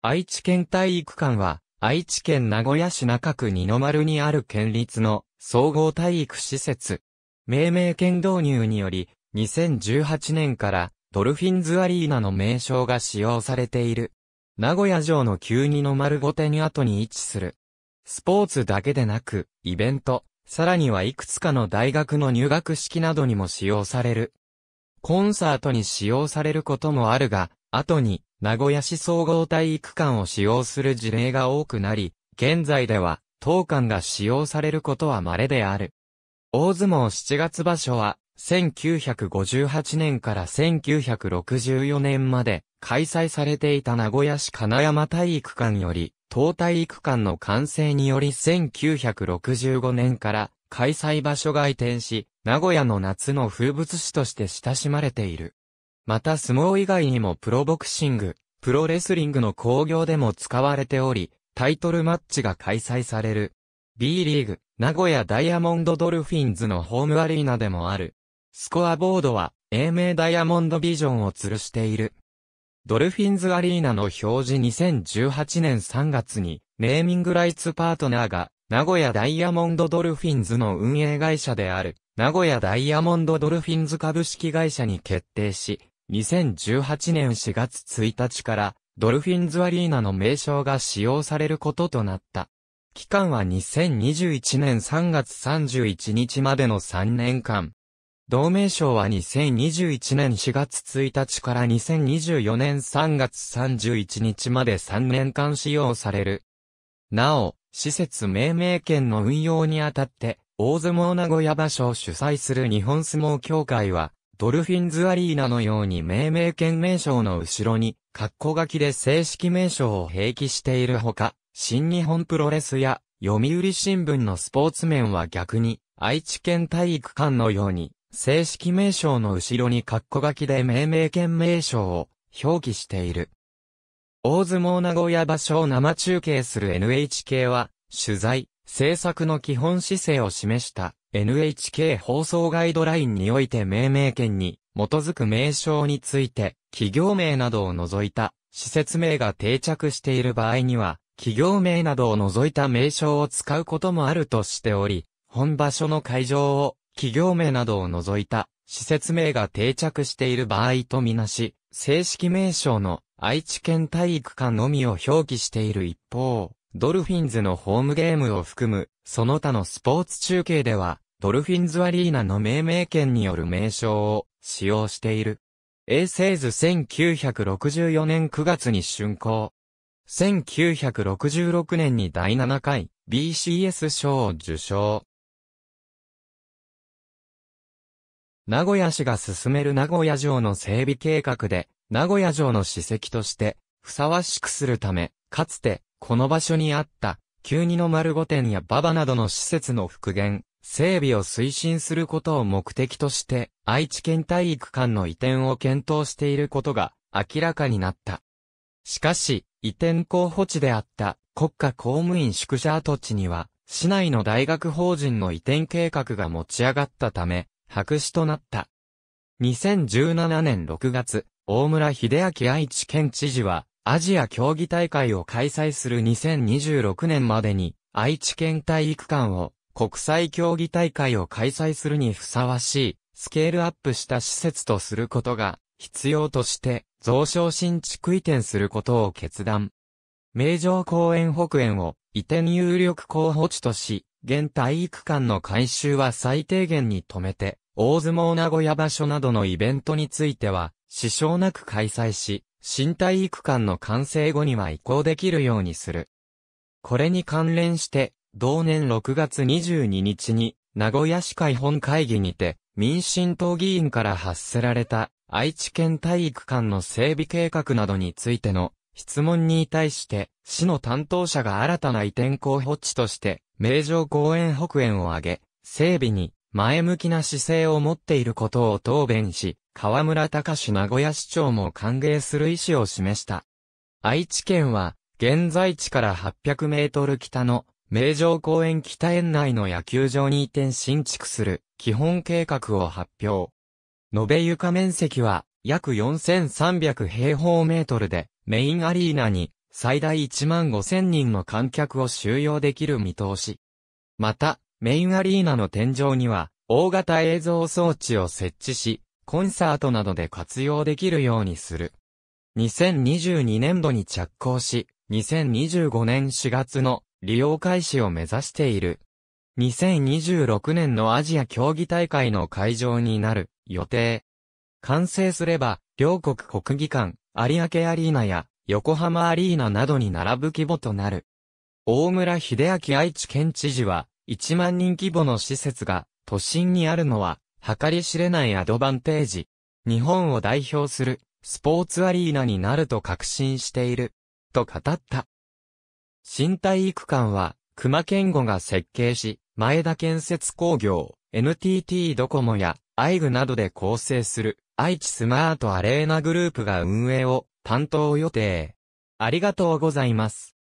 愛知県体育館は、愛知県名古屋市中区二の丸にある県立の総合体育施設。命名権導入により、2018年からドルフィンズアリーナの名称が使用されている。名古屋城の旧二の丸御殿跡に位置する。スポーツだけでなく、イベント、さらにはいくつかの大学の入学式などにも使用される。コンサートに使用されることもあるが、後に名古屋市総合体育館を使用する事例が多くなり、現在では、当館が使用されることは稀である。大相撲7月場所は、1958年から1964年まで開催されていた名古屋市金山体育館より、当体育館の完成により1965年から開催場所が移転し、名古屋の夏の風物詩として親しまれている。また相撲以外にもプロボクシング、プロレスリングの興行でも使われており、タイトルマッチが開催される。B リーグ、名古屋ダイヤモンドドルフィンズのホームアリーナでもある。スコアボードは、英明ダイヤモンドビジョンを吊るしている。ドルフィンズアリーナの表示2018年3月に、ネーミングライツパートナーが、名古屋ダイヤモンドドルフィンズの運営会社である、名古屋ダイヤモンドドルフィンズ株式会社に決定し、2018年4月1日からドルフィンズアリーナの名称が使用されることとなった。期間は2021年3月31日までの3年間。同名称は2021年4月1日から2024年3月31日まで3年間使用される。なお、施設命名権の運用にあたって、大相撲名古屋場所を主催する日本相撲協会は、ドルフィンズアリーナのように命名権名称の後ろに、括弧書きで正式名称を併記しているほか、新日本プロレスや読売新聞のスポーツ面は逆に、愛知県体育館のように、正式名称の後ろに括弧書きで命名権名称を表記している。大相撲名古屋場所を生中継する NHK は、取材、制作の基本姿勢を示した。NHK 放送ガイドラインにおいて命名権に基づく名称について、企業名などを除いた施設名が定着している場合には、企業名などを除いた名称を使うこともあるとしており、本場所の会場を企業名などを除いた施設名が定着している場合とみなし、正式名称の愛知県体育館のみを表記している一方、ドルフィンズのホームゲームを含む、その他のスポーツ中継では、ドルフィンズアリーナの命名権による名称を使用している。衛星図1964年9月に竣工。1966年に第7回 BCS 賞を受賞。名古屋市が進める名古屋城の整備計画で、名古屋城の史跡として、ふさわしくするため、かつて、この場所にあった、急にの丸御殿や馬場などの施設の復元、整備を推進することを目的として、愛知県体育館の移転を検討していることが明らかになった。しかし、移転候補地であった国家公務員宿舎跡地には、市内の大学法人の移転計画が持ち上がったため、白紙となった。2017年6月、大村秀明愛知県知事は、アジア競技大会を開催する2026年までに、愛知県体育館を国際競技大会を開催するにふさわしい、スケールアップした施設とすることが、必要として、増殖新築移転することを決断。名城公園北園を移転有力候補地とし、現体育館の改修は最低限に止めて、大相撲名古屋場所などのイベントについては、支障なく開催し、新体育館の完成後には移行できるようにする。これに関連して、同年6月22日に、名古屋市会本会議にて、民進党議員から発せられた、愛知県体育館の整備計画などについての質問に対して、市の担当者が新たな移転候補地として、名城公園北園を挙げ、整備に前向きな姿勢を持っていることを答弁し、河村隆名古屋市長も歓迎する意思を示した。愛知県は、現在地から800メートル北の、名城公園北園内の野球場に移転新築する、基本計画を発表。延べ床面積は、約4300平方メートルで、メインアリーナに、最大1万5000人の観客を収容できる見通し。また、メインアリーナの天井には、大型映像装置を設置し、コンサートなどで活用できるようにする。2022年度に着工し、2025年4月の利用開始を目指している。2026年のアジア競技大会の会場になる予定。完成すれば、両国国技館、有明アリーナや横浜アリーナなどに並ぶ規模となる。大村秀明愛知県知事は、1万人規模の施設が都心にあるのは計り知れないアドバンテージ。日本を代表するスポーツアリーナになると確信している。と語った。新体育館は熊健吾が設計し、前田建設工業、NTT ドコモやアイグなどで構成する愛知スマートアレーナグループが運営を担当予定。ありがとうございます。